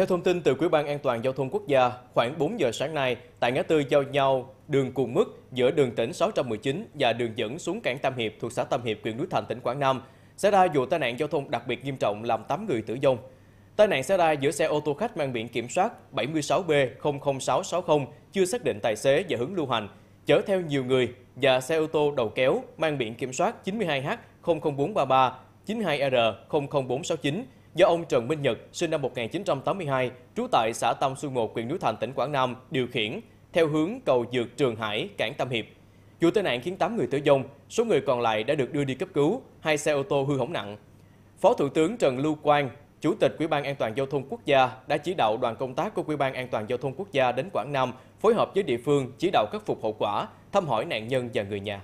Theo thông tin từ Quỹ ban An toàn Giao thông Quốc gia, khoảng 4 giờ sáng nay, tại ngã tư giao nhau đường cùng mức giữa đường tỉnh 619 và đường dẫn xuống cảng Tam Hiệp thuộc xã Tam Hiệp, huyện Núi Thành, tỉnh Quảng Nam, xảy ra vụ tai nạn giao thông đặc biệt nghiêm trọng làm 8 người tử vong. Tai nạn xảy ra giữa xe ô tô khách mang biển kiểm soát 76B00660 chưa xác định tài xế và hướng lưu hành, chở theo nhiều người và xe ô tô đầu kéo mang biển kiểm soát 92H00433, 92R00469 do ông Trần Minh Nhật, sinh năm 1982, trú tại xã Tam Xuân 1, huyện Núi Thành, tỉnh Quảng Nam, điều khiển theo hướng cầu dược Trường Hải, cảng Tam Hiệp. Vụ tai nạn khiến 8 người tử vong, số người còn lại đã được đưa đi cấp cứu, hai xe ô tô hư hỏng nặng. Phó Thủ tướng Trần Lưu Quang, Chủ tịch Ủy ban An toàn Giao thông Quốc gia đã chỉ đạo đoàn công tác của Ủy ban An toàn Giao thông Quốc gia đến Quảng Nam phối hợp với địa phương chỉ đạo khắc phục hậu quả, thăm hỏi nạn nhân và người nhà.